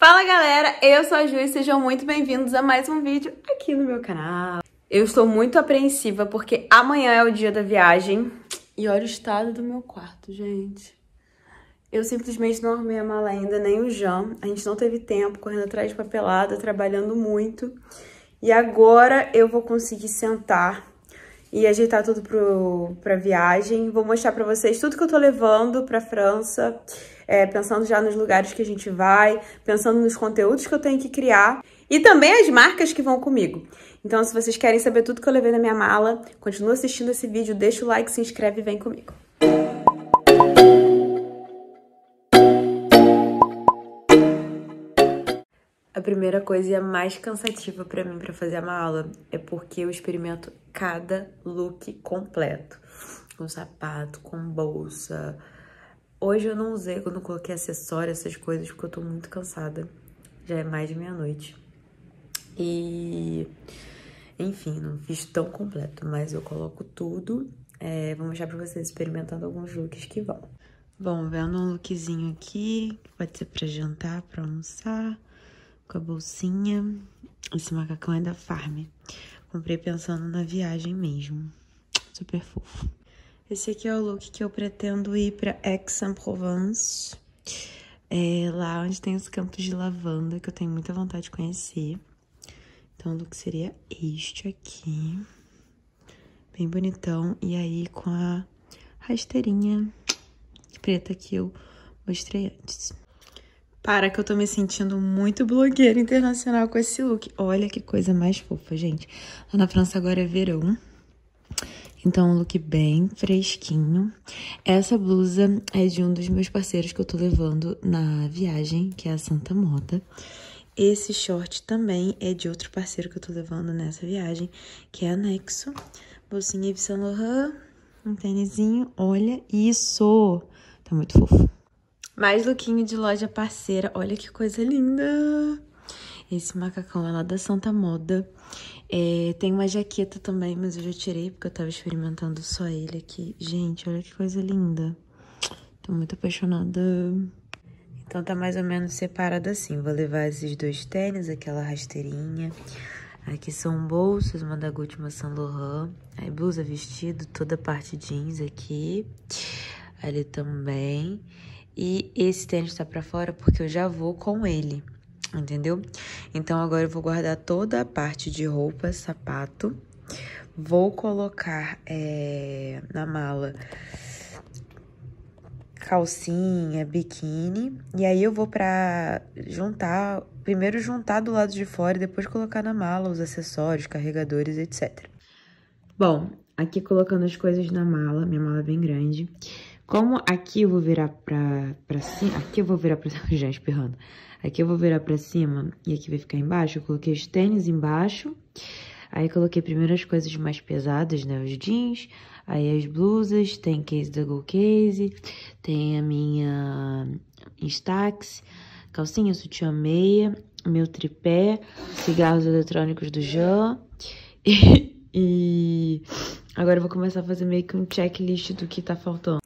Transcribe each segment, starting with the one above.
Fala galera, eu sou a Ju e sejam muito bem-vindos a mais um vídeo aqui no meu canal. Eu estou muito apreensiva porque amanhã é o dia da viagem e olha o estado do meu quarto, gente. Eu simplesmente não arrumei a mala ainda, nem o Jean. A gente não teve tempo, correndo atrás de papelada, trabalhando muito. E agora eu vou conseguir sentar e ajeitar tudo pro, pra viagem. Vou mostrar pra vocês tudo que eu tô levando pra França, é, pensando já nos lugares que a gente vai, pensando nos conteúdos que eu tenho que criar e também as marcas que vão comigo. Então, se vocês querem saber tudo que eu levei na minha mala, continua assistindo esse vídeo, deixa o like, se inscreve e vem comigo. A primeira coisa e a mais cansativa para mim para fazer a mala é porque eu experimento cada look completo. Com sapato, com bolsa. Hoje eu não usei, eu não coloquei acessório, essas coisas, porque eu tô muito cansada. Já é mais de meia-noite. E... Enfim, não fiz tão completo, mas eu coloco tudo. É, vou mostrar pra vocês experimentando alguns looks que vão. Bom, vendo um lookzinho aqui, pode ser pra jantar, pra almoçar, com a bolsinha. Esse macacão é da Farm. Comprei pensando na viagem mesmo. Super fofo. Esse aqui é o look que eu pretendo ir para Aix-en-Provence. É lá onde tem os campos de lavanda, que eu tenho muita vontade de conhecer. Então, o look seria este aqui. Bem bonitão. E aí, com a rasteirinha preta que eu mostrei antes. Para que eu tô me sentindo muito blogueira internacional com esse look. Olha que coisa mais fofa, gente. Lá na França agora é verão. Então, um look bem fresquinho. Essa blusa é de um dos meus parceiros que eu tô levando na viagem, que é a Santa Moda. Esse short também é de outro parceiro que eu tô levando nessa viagem, que é a Nexo. Bolsinha Yves Saint Laurent, um tênisinho. Olha isso! Tá muito fofo. Mais lookinho de loja parceira. Olha que coisa linda! Esse macacão é lá da Santa Moda. É, tem uma jaqueta também, mas eu já tirei porque eu tava experimentando só ele aqui. Gente, olha que coisa linda. Tô muito apaixonada. Então tá mais ou menos separado assim. Vou levar esses dois tênis, aquela rasteirinha. Aqui são bolsas, uma da Gucci, uma Saint Laurent. Aí blusa, vestido, toda parte jeans aqui. Ali também. E esse tênis tá pra fora porque eu já vou com ele, entendeu? Então agora eu vou guardar toda a parte de roupa, sapato. Vou colocar é, na mala calcinha, biquíni. E aí eu vou pra juntar, primeiro juntar do lado de fora e depois colocar na mala os acessórios, carregadores, etc. Bom, aqui colocando as coisas na mala, minha mala é bem grande. Como aqui eu vou virar pra, pra cima, aqui eu vou virar pra cima, já espirrando. Aqui eu vou virar pra cima e aqui vai ficar embaixo, eu coloquei os tênis embaixo. Aí coloquei primeiro as coisas mais pesadas, né, os jeans, aí as blusas, tem case da Go Case, tem a minha Instax, calcinha, sutiã meia, meu tripé, cigarros eletrônicos do Jean e, e agora eu vou começar a fazer meio que um checklist do que tá faltando.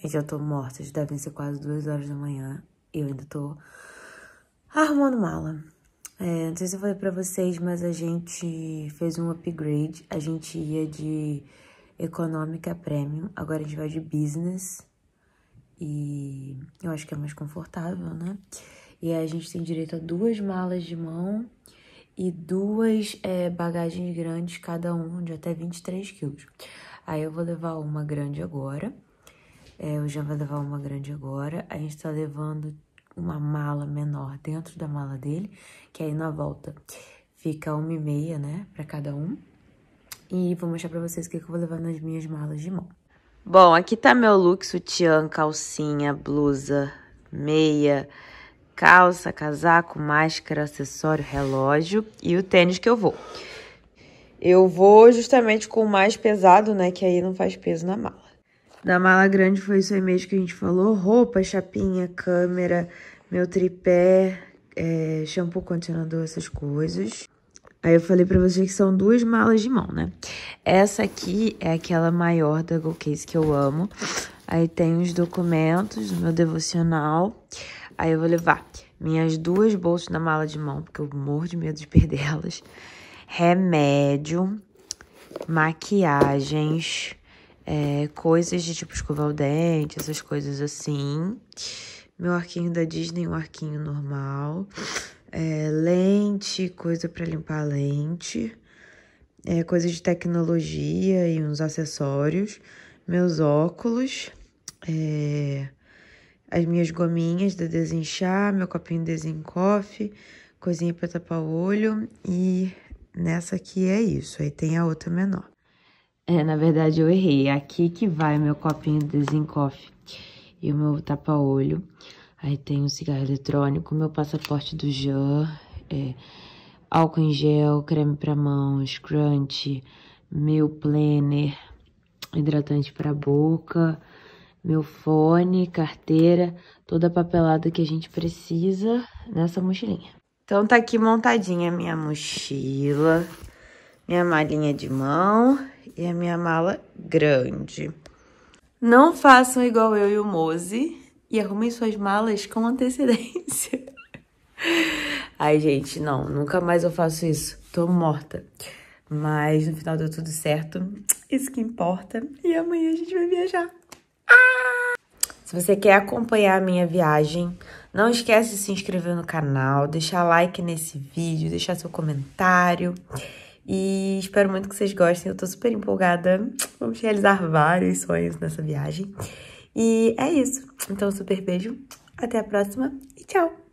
Gente, é eu tô morta, já devem ser quase duas horas da manhã e eu ainda tô arrumando mala. É, não sei se eu falei pra vocês, mas a gente fez um upgrade. A gente ia de econômica premium, agora a gente vai de business. E eu acho que é mais confortável, né? E aí a gente tem direito a duas malas de mão e duas é, bagagens grandes, cada um de até 23 quilos. Aí eu vou levar uma grande agora é, o Jean vai levar uma grande agora. A gente tá levando uma mala menor dentro da mala dele, que aí na volta fica uma e meia, né, pra cada um. E vou mostrar pra vocês o que, eu vou levar nas minhas malas de mão. Bom, aqui tá meu look, sutiã, calcinha, blusa, meia, calça, casaco, máscara, acessório, relógio e o tênis que eu vou. Eu vou justamente com o mais pesado, né, que aí não faz peso na mala. Da mala grande foi isso aí mesmo que a gente falou. Roupa, chapinha, câmera, meu tripé, é, shampoo, condicionador, essas coisas. Aí eu falei pra vocês que são duas malas de mão, né? Essa aqui é aquela maior da Go Case que eu amo. Aí tem os documentos do meu devocional. Aí eu vou levar minhas duas bolsas na mala de mão, porque eu morro de medo de perder elas. Remédio, maquiagens, é, coisas de tipo escovar o dente, essas coisas assim. Meu arquinho da Disney, é um arquinho normal. É, lente, coisa para limpar a lente. É, coisas de tecnologia e uns acessórios. Meus óculos. É, as minhas gominhas de desinchar, meu copinho de desenho coffee, coisinha para tapar o olho e nessa aqui é isso. Aí tem a outra menor. É, na verdade eu errei. É aqui que vai meu copinho de Zincoff e o meu tapa-olho. Aí tem o um cigarro eletrônico, meu passaporte do Jean, é, álcool em gel, creme para mãos, crunch, meu planner, hidratante para boca, meu fone, carteira, toda a papelada que a gente precisa nessa mochilinha. Então tá aqui montadinha minha mochila, minha malinha de mão e a minha mala grande. Não façam igual eu e o Mose e arrumem suas malas com antecedência. Ai, gente, não, nunca mais eu faço isso. Tô morta. Mas no final deu tudo certo. Isso que importa. E amanhã a gente vai viajar. Ah! Se você quer acompanhar a minha viagem, não esquece de se inscrever no canal, deixar like nesse vídeo, deixar seu comentário. E espero muito que vocês gostem. Eu tô super empolgada. Vamos realizar vários sonhos nessa viagem. E é isso. Então, super beijo. Até a próxima e tchau!